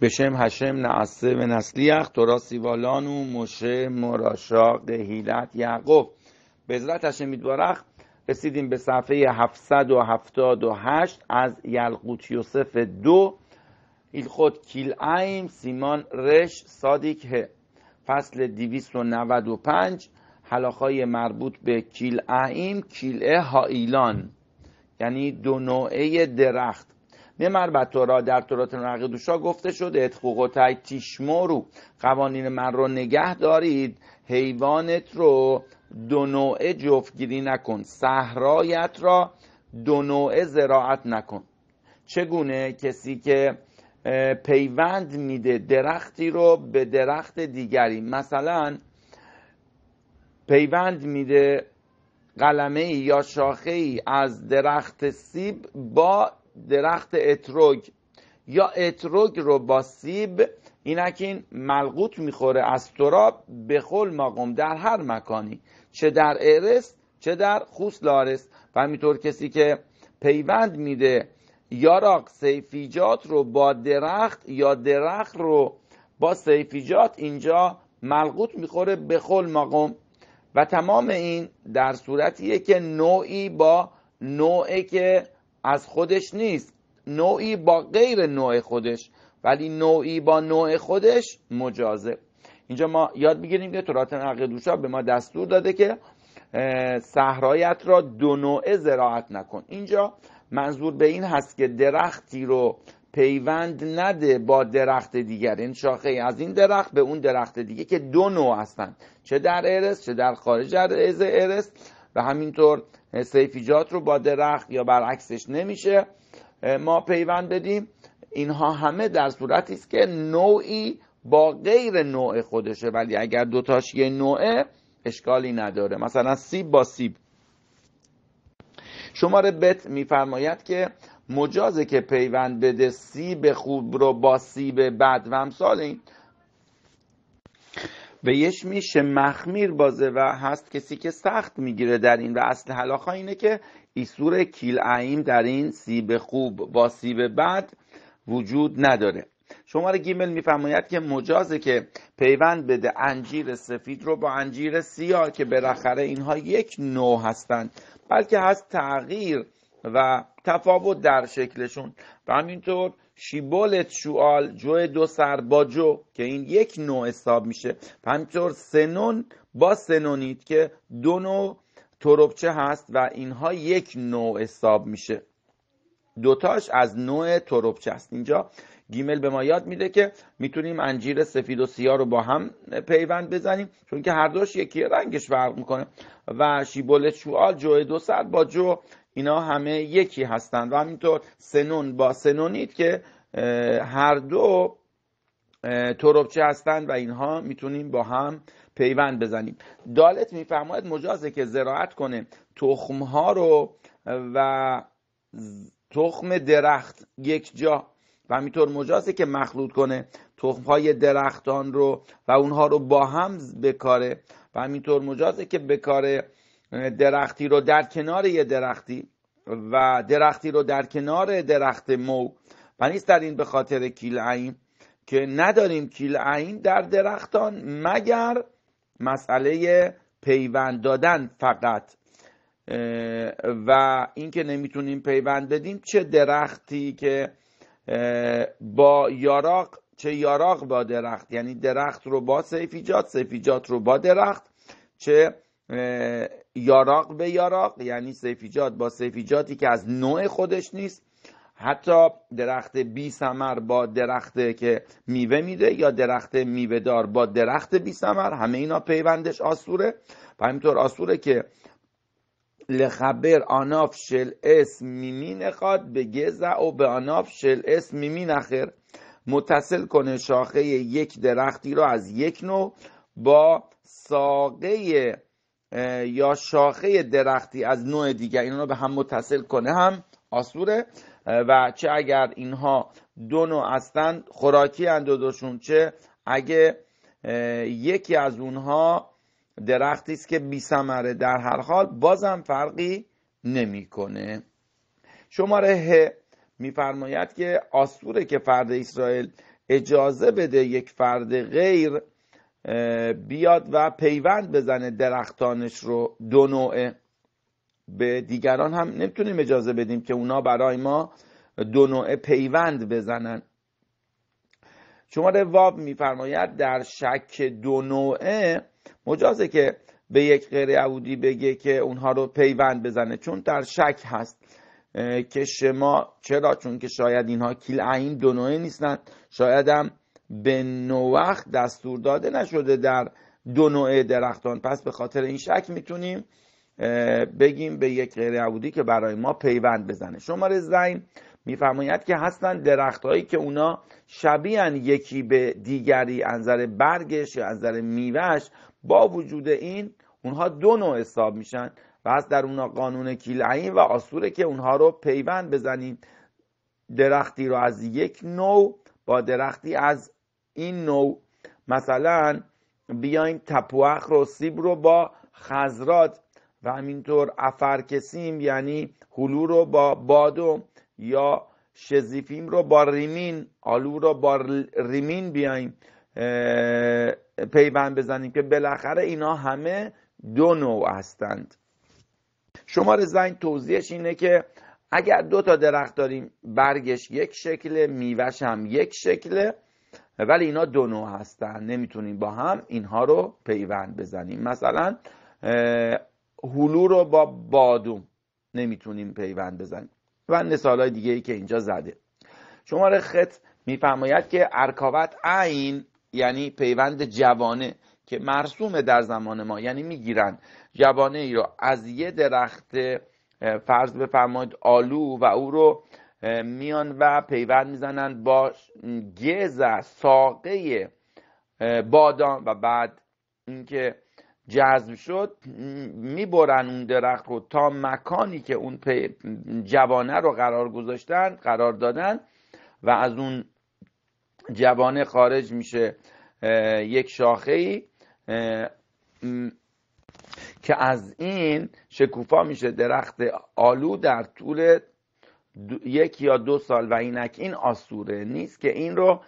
بشم هشم נעשה و نسلیخ סיוالان و مشه مراشاق دهیلت یعقوب ازرت هشم میتبارخ رسیدیم به صفحه 778 از یلقوت یوسف دو ایلخود کیلعیم سیمان رش سادیک ه فصل 295 حلاخای مربوط به کیلعیم کیلعه هائیلان یعنی دو نوعه درخت نمر تورا در تورات نقدوشا گفته شده اتخوقوتای تیشمورو قوانین من رو نگه دارید حیوانت رو دو نوعه جفتگیری نکن صحرایت را دو نوعه زراعت نکن چگونه کسی که پیوند میده درختی رو به درخت دیگری مثلا پیوند میده قلمه یا شاخه ای از درخت سیب با درخت اتروگ یا اتروگ رو با سیب اینکین این میخوره از تراب به خل مقوم در هر مکانی چه در ارس چه در خوس لارس و همینطور کسی که پیوند میده یاراق سیفیجات رو با درخت یا درخت رو با سیفیجات اینجا ملغوت میخوره به خل مقوم و تمام این در صورتیه که نوعی با نوعی که از خودش نیست نوعی با غیر نوع خودش ولی نوعی با نوع خودش مجازه اینجا ما یاد میگیریم که تورات نقل دوشا به ما دستور داده که صحرایت را دو نوعه زراعت نکن اینجا منظور به این هست که درختی رو پیوند نده با درخت دیگر این یعنی شاخه از این درخت به اون درخت دیگه که دو نوع هستند چه در ارس چه در خارج از ارس و همینطور سیفیجات رو با درخت یا برعکسش نمیشه ما پیوند بدیم اینها همه در صورتی است که نوعی با غیر نوع خودشه ولی اگر دوتاش یه نوعه اشکالی نداره مثلا سیب با سیب شماره بت میفرماید که مجازه که پیوند بده سیب خوب رو با سیب بد و امثال این بهش میشه مخمیر بازه و هست کسی که سخت میگیره در این و اصل حلاخا اینه که ایسور کیل عیم در این سیب خوب با سیب بد وجود نداره شماره گیمل میفرماید که مجازه که پیوند بده انجیر سفید رو با انجیر سیاه که بالاخره اینها یک نوع هستند بلکه هست تغییر و تفاوت در شکلشون و همینطور شیبولت شوال جو دو سر با جو که این یک نوع حساب میشه همینطور سنون با سنونید که دو نوع تروبچه هست و اینها یک نوع حساب میشه دوتاش از نوع تروبچه است اینجا گیمل به ما یاد میده که میتونیم انجیر سفید و سیاه رو با هم پیوند بزنیم چون که هر دوش یکی رنگش فرق میکنه و شیبول شوال جو دو با جو اینا همه یکی هستند و همینطور سنون با سنونید که هر دو تروبچه هستند و اینها میتونیم با هم پیوند بزنیم دالت میفرماید مجازه که زراعت کنه ها رو و تخم درخت یک جا و همینطور مجازه که مخلوط کنه تخمهای درختان رو و اونها رو با هم بکاره و همینطور مجازه که بکاره درختی رو در کنار یه درختی و درختی رو در کنار درخت مو و نیست در این به خاطر کیل عین که نداریم کیل عین در درختان مگر مسئله پیوند دادن فقط و اینکه نمیتونیم پیوند بدیم چه درختی که با یاراق چه یاراق با درخت یعنی درخت رو با سیفیجات سیفیجات رو با درخت چه یاراق به یاراق یعنی سیفیجات با سیفیجاتی که از نوع خودش نیست حتی درخت بی سمر با درخت که میوه میده یا درخت دار با درخت بی سمر همه اینا پیوندش آسوره و همینطور آسوره که לחבר ענף של אס ממין به או و به של אס ממין אחר متصل کنه شاخه یک درختی رو از یک نوع با ساقه یا شاخه درختی از نوع دیگر این رو به هم متصل کنه هم آسوره و چه اگر اینها دو نوع هستند خوراکی اند چه اگه یکی از اونها درختی است که بی سمره در هر حال بازم فرقی نمیکنه شماره ه میفرماید که آسوره که فرد اسرائیل اجازه بده یک فرد غیر بیاد و پیوند بزنه درختانش رو دو نوعه به دیگران هم نمیتونیم اجازه بدیم که اونا برای ما دو نوعه پیوند بزنن شماره واب میفرماید در شک دو نوعه مجازه که به یک غیر یهودی بگه که اونها رو پیوند بزنه چون در شک هست که شما چرا چون که شاید اینها کیل عین دو نوعه نیستن شاید هم به وقت دستور داده نشده در دو نوعه درختان پس به خاطر این شک میتونیم بگیم به یک غیر یهودی که برای ما پیوند بزنه شماره زنگ میفرماید که هستند درختهایی که اونا شبیه یکی به دیگری انظر برگش یا انظر میوهش با وجود این اونها دو نوع حساب میشن و از در اونا قانون کیلعین و آسوره که اونها رو پیوند بزنیم درختی رو از یک نوع با درختی از این نوع مثلا بیایم تپوخ رو سیب رو با خزرات و همینطور افرکسیم یعنی هلو رو با بادو یا شزیفیم رو با ریمین آلو رو با ریمین بیایم پیوند بزنیم که بالاخره اینا همه دو نوع هستند شماره زنگ توضیحش اینه که اگر دو تا درخت داریم برگش یک شکله میوهش هم یک شکله ولی اینا دو نوع هستن نمیتونیم با هم اینها رو پیوند بزنیم مثلا هلو رو با بادوم نمیتونیم پیوند بزنیم و مثال های دیگه ای که اینجا زده شماره خط میفرماید که ارکاوت عین یعنی پیوند جوانه که مرسوم در زمان ما یعنی میگیرن جوانه ای رو از یه درخت فرض بفرمایید آلو و او رو میان و پیوند میزنن با گز ساقه بادام و بعد اینکه جذب شد میبرن اون درخت رو تا مکانی که اون جوانه رو قرار گذاشتن قرار دادن و از اون جوانه خارج میشه یک شاخه ای که از این شکوفا میشه درخت آلو در طول یک یا دو سال و اینک این آسوره نیست که این رو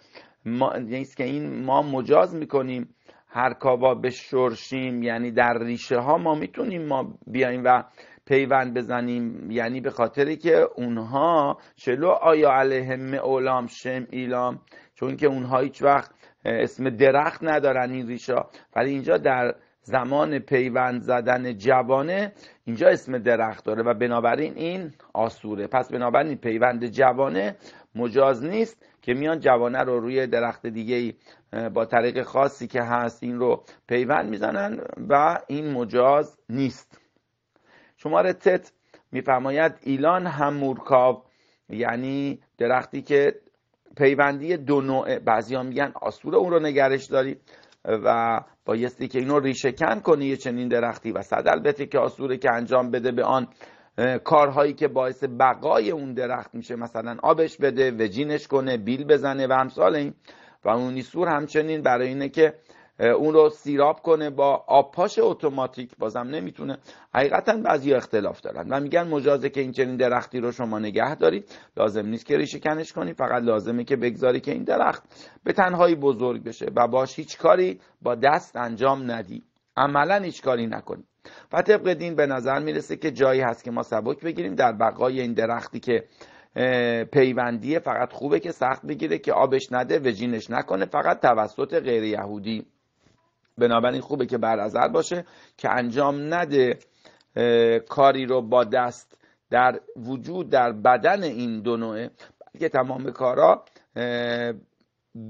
ما نیست که این ما مجاز میکنیم هر کابا شرشیم یعنی در ریشه ها ما میتونیم ما بیایم و پیوند بزنیم یعنی به خاطری که اونها چلو آیا علیه اولام شم ایلام چون که اونها هیچ وقت اسم درخت ندارن این ریشه ولی اینجا در زمان پیوند زدن جوانه اینجا اسم درخت داره و بنابراین این آسوره پس بنابراین پیوند جوانه مجاز نیست که میان جوانه رو روی درخت دیگه ای با طریق خاصی که هست این رو پیوند میزنن و این مجاز نیست شماره تت میفرماید ایلان هم مورکاو یعنی درختی که پیوندی دو نوعه بعضی ها میگن آسور اون رو نگرش داری و بایستی که اینو ریشه کن کنی یه چنین درختی و صد البته که آسوره که انجام بده به آن کارهایی که باعث بقای اون درخت میشه مثلا آبش بده وجینش کنه بیل بزنه و امثال این و مونیسور همچنین برای اینه که اون رو سیراب کنه با آبپاش اتوماتیک بازم نمیتونه حقیقتا بعضی اختلاف دارن و میگن مجازه که این چنین درختی رو شما نگه دارید لازم نیست که ریشه کنش کنی فقط لازمه که بگذاری که این درخت به تنهایی بزرگ بشه و باش هیچ کاری با دست انجام ندی عملا هیچ کاری نکنی و طبق دین به نظر میرسه که جایی هست که ما سبک بگیریم در بقای این درختی که پیوندیه فقط خوبه که سخت بگیره که آبش نده و جینش نکنه فقط توسط غیر یهودی بنابراین خوبه که بر باشه که انجام نده کاری رو با دست در وجود در بدن این دو نوعه بلکه تمام کارا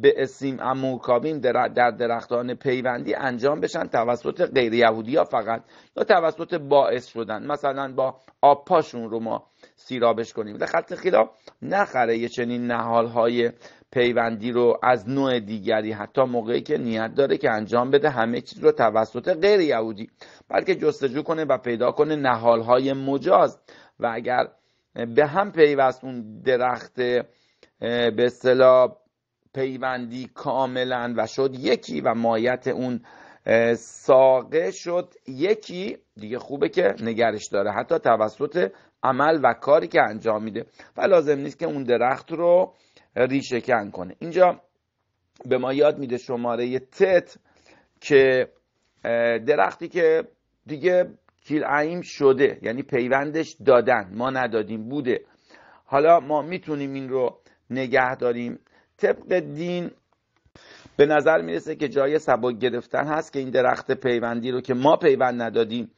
به اسیم اموکابیم در درختان پیوندی انجام بشن توسط غیر یهودی ها فقط یا توسط باعث شدن مثلا با آب پاشون رو ما سیرابش کنیم در خط خیلا نخره یه چنین های پیوندی رو از نوع دیگری حتی موقعی که نیت داره که انجام بده همه چیز رو توسط غیر یهودی بلکه جستجو کنه و پیدا کنه های مجاز و اگر به هم پیوست اون درخت به اصطلاح پیوندی کاملا و شد یکی و مایت اون ساقه شد یکی دیگه خوبه که نگرش داره حتی توسط عمل و کاری که انجام میده و لازم نیست که اون درخت رو ریشه کن کنه اینجا به ما یاد میده شماره تت که درختی که دیگه کیل شده یعنی پیوندش دادن ما ندادیم بوده حالا ما میتونیم این رو نگه داریم طبق دین به نظر میرسه که جای سبک گرفتن هست که این درخت پیوندی رو که ما پیوند ندادیم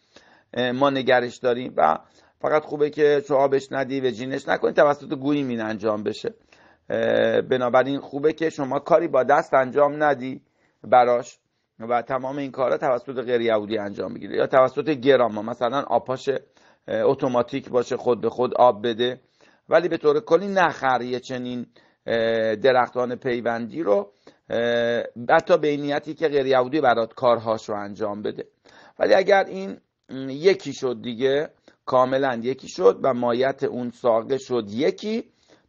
ما نگرش داریم و فقط خوبه که آبش ندی و جینش نکنید توسط گویی مین انجام بشه بنابراین خوبه که شما کاری با دست انجام ندی براش و تمام این کارا توسط غیر یهودی انجام بگیره یا توسط گراما مثلا آپاش اتوماتیک باشه خود به خود آب بده ولی به طور کلی نخریه چنین درختان پیوندی رو حتی به این نیتی که غیر برات کارهاش رو انجام بده ولی اگر این یکی شد دیگه کاملا یکی شد و مایت اون ساقه شد یکی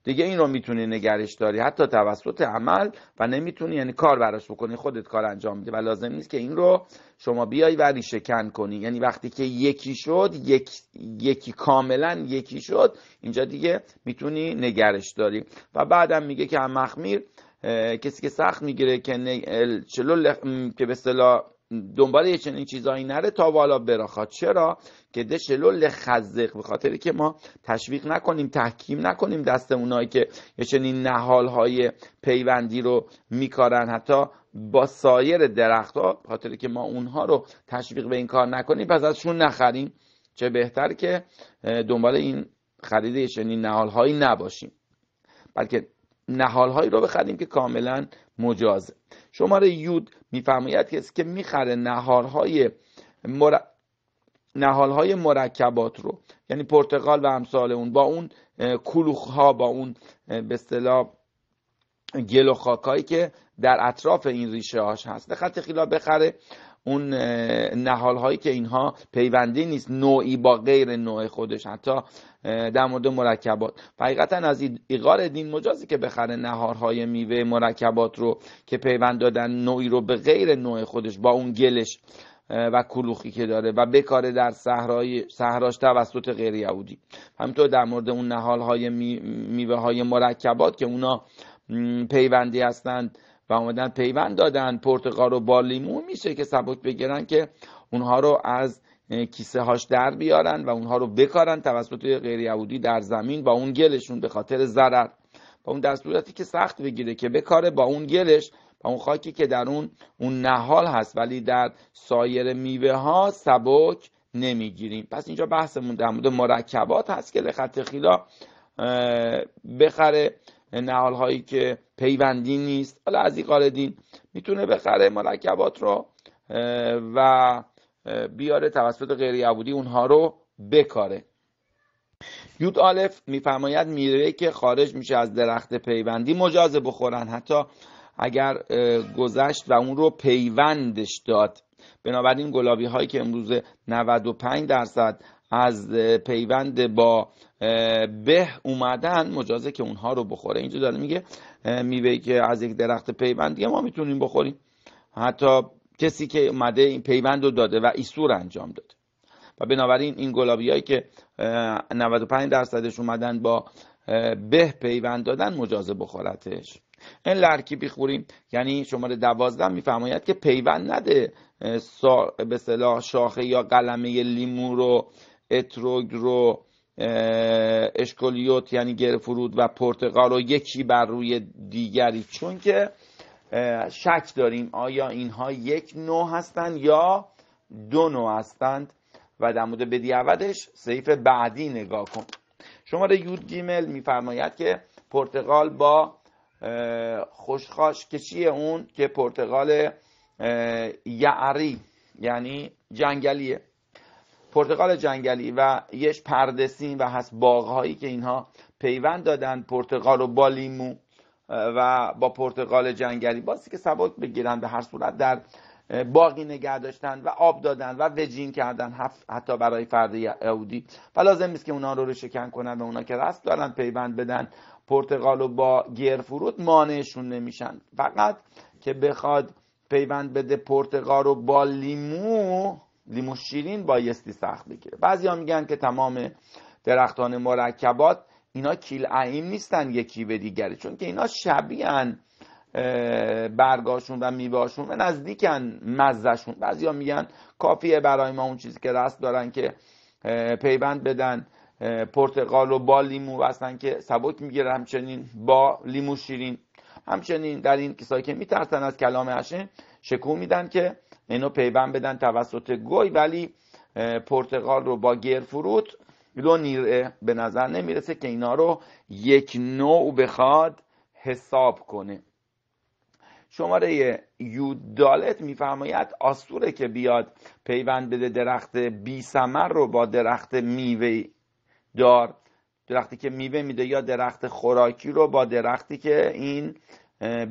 دیگه این رو میتونی نگرش داری حتی توسط عمل و نمیتونی یعنی کار براش بکنی خودت کار انجام بده و لازم نیست که این رو شما بیای و ریشه کنی یعنی وقتی که یکی شد یک... یکی کاملا یکی شد اینجا دیگه میتونی نگرش داری و بعدم میگه که هم مخمیر کسی که سخت میگیره که چلو که به صلاح دنبال یه چنین چیزایی نره تا والا براخات خب، چرا که دشلو لخزق به خاطر که ما تشویق نکنیم تحکیم نکنیم دست اونایی که یه چنین های پیوندی رو میکارن حتی با سایر درخت ها خاطر که ما اونها رو تشویق به این کار نکنیم پس ازشون نخریم چه بهتر که دنبال این خرید چنین نهالهایی نباشیم بلکه هایی رو بخریم که کاملا مجازه شماره یود میفرماید کسی که میخره نهالهای مر... نهالهای مرکبات رو یعنی پرتقال و امثال اون با اون کلوخ ها با اون به اصطلاح گل و خاکایی که در اطراف این ریشه هاش هست خط خیلا بخره اون نحال هایی که اینها پیوندی نیست نوعی با غیر نوع خودش حتی در مورد مرکبات حقیقتا از ایقار دین مجازی که بخره نهارهای میوه مرکبات رو که پیوند دادن نوعی رو به غیر نوع خودش با اون گلش و کلوخی که داره و بکاره در صحرای صحراش توسط غیر یهودی همینطور در مورد اون نهال های میوه های مرکبات که اونا پیوندی هستند و اومدن پیوند دادن پرتقال و با میشه که سبک بگیرن که اونها رو از کیسه هاش در بیارن و اونها رو بکارن توسط غیر یهودی در زمین با اون گلشون به خاطر ضرر با اون دستوراتی که سخت بگیره که بکاره با اون گلش با اون خاکی که در اون اون نهال هست ولی در سایر میوه ها سبک نمیگیریم پس اینجا بحثمون در مورد مرکبات هست که لخط خیلا بخره نهال هایی که پیوندی نیست حالا از این قالدین میتونه بخره مرکبات رو و بیاره توسط غیر یهودی اونها رو بکاره یود آلف میفرماید میره که خارج میشه از درخت پیوندی مجازه بخورن حتی اگر گذشت و اون رو پیوندش داد بنابراین گلابی هایی که امروز 95 درصد از پیوند با به اومدن مجازه که اونها رو بخوره اینجا داره میگه میوه که از یک درخت پیوند دیگه ما میتونیم بخوریم حتی کسی که اومده این پیوند رو داده و ایسور انجام داده و بنابراین این گلابیایی که 95 درصدش اومدن با به پیوند دادن مجازه بخورتش این لرکی بخوریم یعنی شماره دوازده میفرماید که پیوند نده به صلاح شاخه یا قلمه لیمو رو رو اشکولیوت یعنی گرفرود و پرتغال رو یکی بر روی دیگری چون که شک داریم آیا اینها یک نو هستند یا دو نوع هستند و در مورد بدیعودش سیف بعدی نگاه کن شماره یود گیمل میفرماید که پرتغال با خوشخاش که چیه اون که پرتغال یعری یعنی جنگلیه پرتغال جنگلی و یش پردسین و هست باغهایی که اینها پیوند دادن پرتغال و بالیمو و با پرتغال جنگلی باسی که سبک بگیرن به هر صورت در باقی نگه داشتن و آب دادن و وجین کردن حتی برای فرد یهودی و لازم نیست که اونا رو, رو شکن کنن و اونا که رست دارن پیوند بدن پرتغال رو با گرفروت مانعشون نمیشن فقط که بخواد پیوند بده پرتغال رو با لیمو لیمو شیرین بایستی سخت بگیره ها میگن که تمام درختان مرکبات اینا کیل عیم نیستن یکی به دیگری چون که اینا شبیهن برگاشون و میباشون و نزدیکن مزهشون ها میگن کافیه برای ما اون چیزی که رست دارن که پیوند بدن پرتقال و با لیمو بستن که سبک میگیره همچنین با لیمو شیرین همچنین در این کسایی که میترسن از کلام هشه شکو میدن که اینو پیوند بدن توسط گوی ولی پرتغال رو با گرفروت لو نیره به نظر نمیرسه که اینا رو یک نوع بخواد حساب کنه شماره یودالت میفرماید آسوره که بیاد پیوند بده درخت بی سمر رو با درخت میوه دار درختی که میوه میده یا درخت خوراکی رو با درختی که این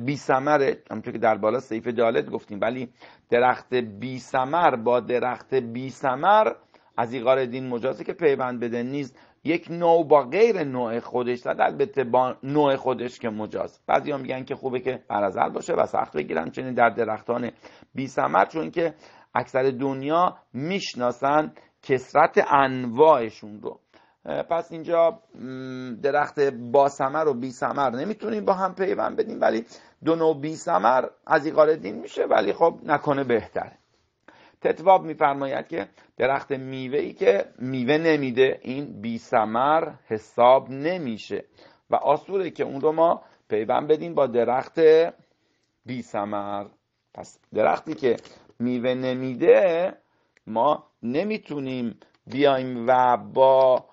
بی سمره همونطور که در بالا سیف دالت گفتیم ولی درخت بی سمر با درخت بی سمر از ایقار دین مجازه که پیوند بده نیست یک نوع با غیر نوع خودش زد البته با نوع خودش که مجاز بعضی ها میگن که خوبه که برازل باشه و سخت بگیرن چنین در درختان بی سمر چون که اکثر دنیا میشناسن کسرت انواعشون رو پس اینجا درخت با سمر و بی سمر نمیتونیم با هم پیوند بدیم ولی دو نوع بی سمر از دین میشه ولی خب نکنه بهتره تتواب میفرماید که درخت میوه ای که میوه نمیده این بی سمر حساب نمیشه و آسوره که اون رو ما پیوند بدیم با درخت بی سمر پس درختی که میوه نمیده ما نمیتونیم بیایم و با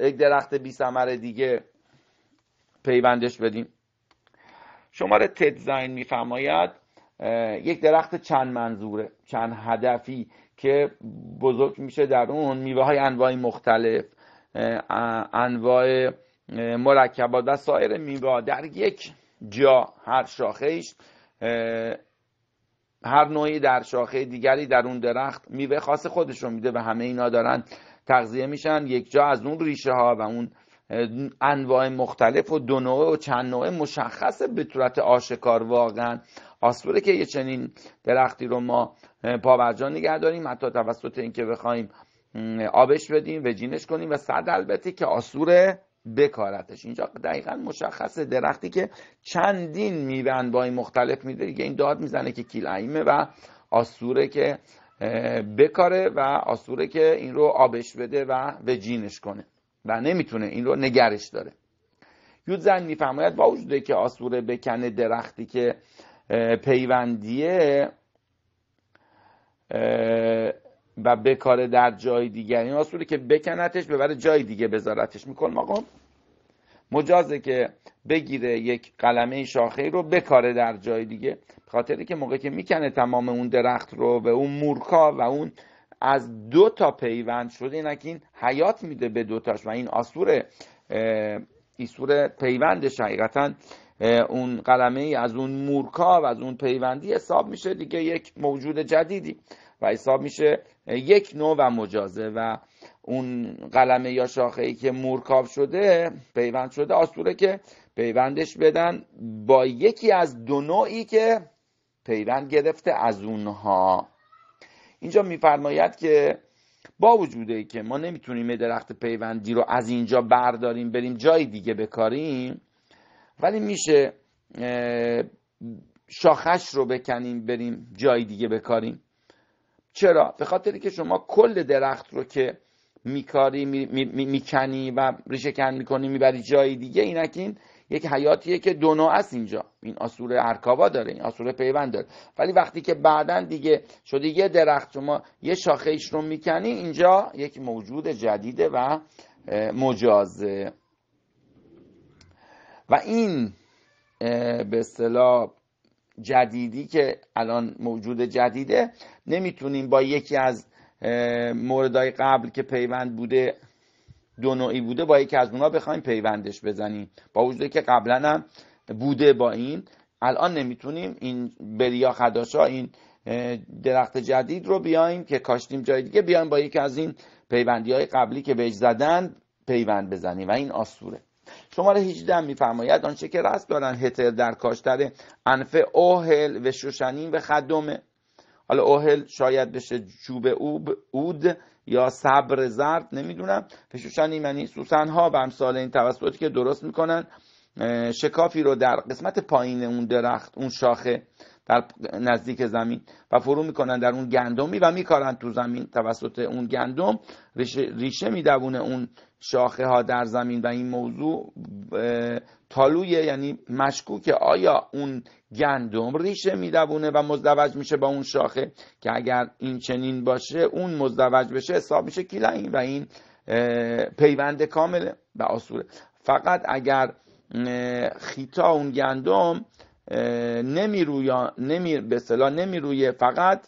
یک درخت بی دیگه پیوندش بدیم شماره تدزاین میفرماید یک درخت چند منظوره چند هدفی که بزرگ میشه در اون میوه های انواع مختلف انواع مرکبات و سایر میوه در یک جا هر شاخهش هر نوعی در شاخه دیگری در اون درخت میوه خاص خودش رو میده و همه اینا دارن تغذیه میشن یک جا از اون ریشه ها و اون انواع مختلف و دو نوع و چند نوع مشخص به صورت آشکار واقعا آسوره که یه چنین درختی رو ما پابرجا نگه داریم حتی توسط اینکه بخوایم آبش بدیم و جینش کنیم و صد البته که آسوره بکارتش اینجا دقیقا مشخص درختی که چندین با این مختلف میده دیگه این داد میزنه که کیل و آسوره که بکاره و آسوره که این رو آبش بده و جینش کنه و نمیتونه این رو نگرش داره زن میفرماید با وجوده که آسوره بکنه درختی که پیوندیه و بکاره در جای دیگر این آسوره که بکنتش ببره جای دیگه بذارتش میکن آقا مجازه که بگیره یک قلمه شاخه رو بکاره در جای دیگه خاطر که موقع که میکنه تمام اون درخت رو و اون مورکا و اون از دو تا پیوند شده اینک این حیات میده به دوتاش و این آسور ایسور پیوندش حقیقتا اون قلمه ای از اون مورکا و از اون پیوندی حساب میشه دیگه یک موجود جدیدی و حساب میشه یک نوع و مجازه و اون قلمه یا شاخه ای که مورکاب شده پیوند شده طور که پیوندش بدن با یکی از دو نوعی که پیوند گرفته از اونها اینجا میفرماید که با وجوده ای که ما نمیتونیم درخت پیوندی رو از اینجا برداریم بریم جای دیگه بکاریم ولی میشه شاخش رو بکنیم بریم جای دیگه بکاریم چرا؟ به خاطر که شما کل درخت رو که میکاری میکنی و ریشه کن میکنی میبری جای دیگه اینکین یک حیاتیه که دو نوع است اینجا این آسور ارکابا داره این آسور پیوند داره ولی وقتی که بعدا دیگه شده یه درخت شما یه شاخه ایش رو میکنی اینجا یک موجود جدیده و مجازه و این به اصطلاح جدیدی که الان موجود جدیده نمیتونیم با یکی از موردهای قبل که پیوند بوده دو نوعی بوده با یکی از اونها بخوایم پیوندش بزنیم با وجودی که قبلا هم بوده با این الان نمیتونیم این بریا خداشا این درخت جدید رو بیایم که کاشتیم جای دیگه بیایم با یکی از این پیوندی های قبلی که بهش زدن پیوند بزنیم و این آسوره شماره 18 میفرماید آنچه که رست دارن هتر در کاشتر انفه اوهل و شوشنین و خدمه حالا اوهل شاید بشه جوب اوب اود یا صبر زرد نمیدونم پشوشن ایمنی سوسن ها به امثال این توسطی که درست میکنن شکافی رو در قسمت پایین اون درخت اون شاخه در نزدیک زمین و فرو میکنن در اون گندمی و میکارن تو زمین توسط اون گندم ریشه میدوونه اون شاخه ها در زمین و این موضوع تالویه یعنی مشکوکه آیا اون گندم ریشه میدوونه و مزدوج میشه با اون شاخه که اگر این چنین باشه اون مزدوج بشه حساب میشه این و این پیوند کامله و آسوره فقط اگر خیتا اون گندم نمی نمی به اصطلاح نمی رویه فقط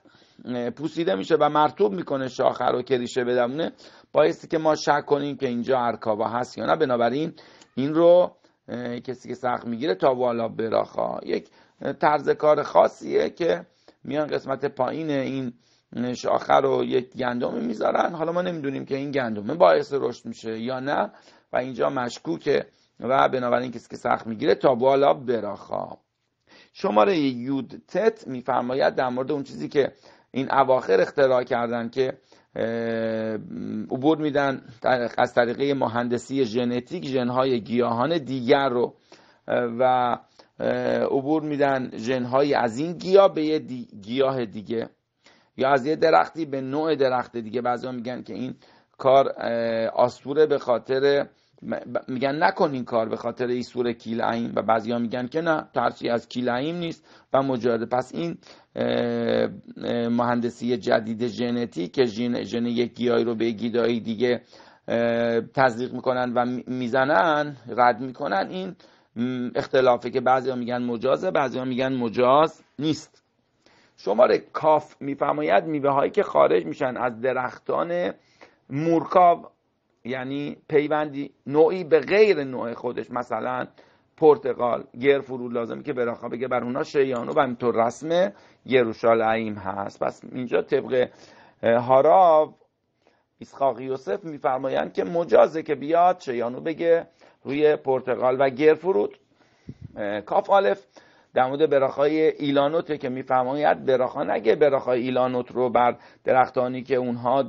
پوسیده میشه و مرتوب میکنه شاخه رو که ریشه بدمونه بایستی که ما شک کنیم که اینجا ارکابا هست یا نه بنابراین این رو کسی که سخت میگیره تا والا براخا یک طرز کار خاصیه که میان قسمت پایین این شاخه رو یک گندمی میذارن حالا ما نمیدونیم که این گندمه باعث رشد میشه یا نه و اینجا مشکوکه و بنابراین کسی که سخت میگیره تا والا براخا شماره یود تت میفرماید در مورد اون چیزی که این اواخر اختراع کردن که عبور میدن از طریقه مهندسی ژنتیک ژنهای گیاهان دیگر رو و عبور میدن ژنهایی از این گیاه به یه گیاه دیگه یا از یه درختی به نوع درخت دیگه بعضی میگن که این کار آسوره به خاطر میگن نکن این کار به خاطر ایسور کیلعیم و ها میگن که نه ترسی از کیلعیم نیست و مجازه پس این مهندسی جدید ژنتیک که ژن یک گیاهی رو به گیدایی دیگه تزریق میکنن و میزنن رد میکنن این اختلافه که ها میگن مجازه ها میگن مجاز نیست شماره کاف میفرماید میوه هایی که خارج میشن از درختان مورکاو یعنی پیوندی نوعی به غیر نوع خودش مثلا پرتغال گر فرود لازمه که براخا بگه بر اونا شیانو و همینطور رسم یروشالعیم هست پس اینجا طبق هاراو اسحاق یوسف میفرمایند که مجازه که بیاد شیانو بگه روی پرتغال و گر فرود کاف آلف در مورد براخای ایلانوته که میفرماید براخا نگه براخای ایلانوت رو بر درختانی که اونها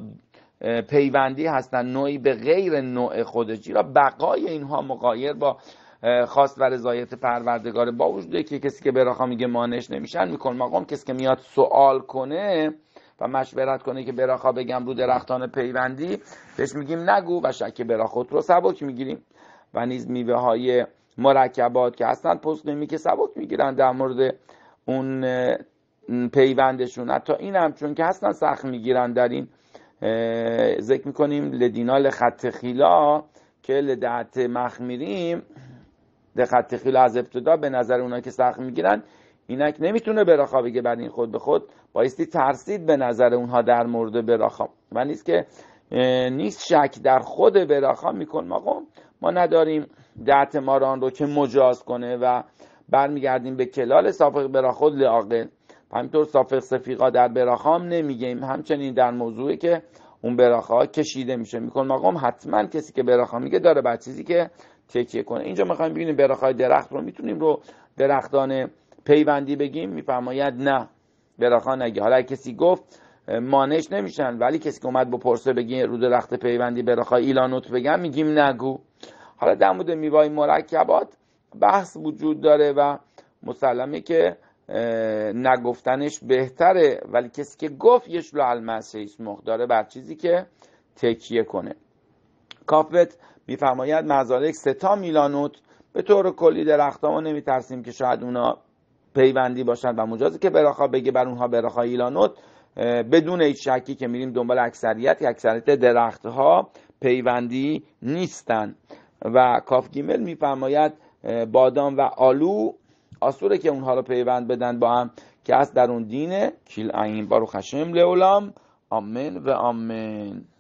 پیوندی هستند نوعی به غیر نوع خودش را بقای اینها مقایر با خواست و رضایت پروردگار با وجود که کسی که براخا میگه مانش نمیشن میکن مقام کسی که میاد سوال کنه و مشورت کنه که براخا بگم رو درختان پیوندی بهش میگیم نگو و شک براخوت رو سبک میگیریم و نیز میوه های مرکبات که هستن نمی که سبک میگیرن در مورد اون پیوندشون حتی این هم چون که هستن سخت میگیرن در این ذکر میکنیم لدینال خط خیلا که لدعت مخمیریم میریم ده خط خیلا از ابتدا به نظر اونها که سخت میگیرن اینک نمیتونه براخا بگه بر این خود به خود بایستی ترسید به نظر اونها در مورد براخا و نیست که نیست شک در خود براخا میکن ما خب، ما نداریم دعت ماران رو که مجاز کنه و برمیگردیم به کلال سابق براخود لعاقل همینطور صافق سفیقا در هم نمیگیم همچنین در موضوعی که اون براخا کشیده میشه میکن مقام حتما کسی که براخا میگه داره بر چیزی که تکیه کنه اینجا میخوایم ببینیم های درخت رو میتونیم رو درختان پیوندی بگیم میفرماید نه براخا نگه حالا کسی گفت مانش نمیشن ولی کسی که اومد با پرسه بگیم رو درخت پیوندی براخا ایلانوت بگم میگیم نگو حالا در مورد میوای مرکبات بحث وجود داره و مسلمه که نگفتنش بهتره ولی کسی که گفت یشلو المسیح اسمخ داره بر چیزی که تکیه کنه کافت میفرماید مزالک ستا میلانوت به طور کلی درخت ما نمیترسیم که شاید اونا پیوندی باشن و مجازه که براخا بگه بر اونها براخا ایلانوت بدون هیچ شکی که میریم دنبال اکثریت اکثریت درخت ها پیوندی نیستن و کافگیمل میفرماید بادام و آلو آسوره که اونها رو پیوند بدن با هم که از در اون دینه کیل این بارو خشم لولام آمین و آمین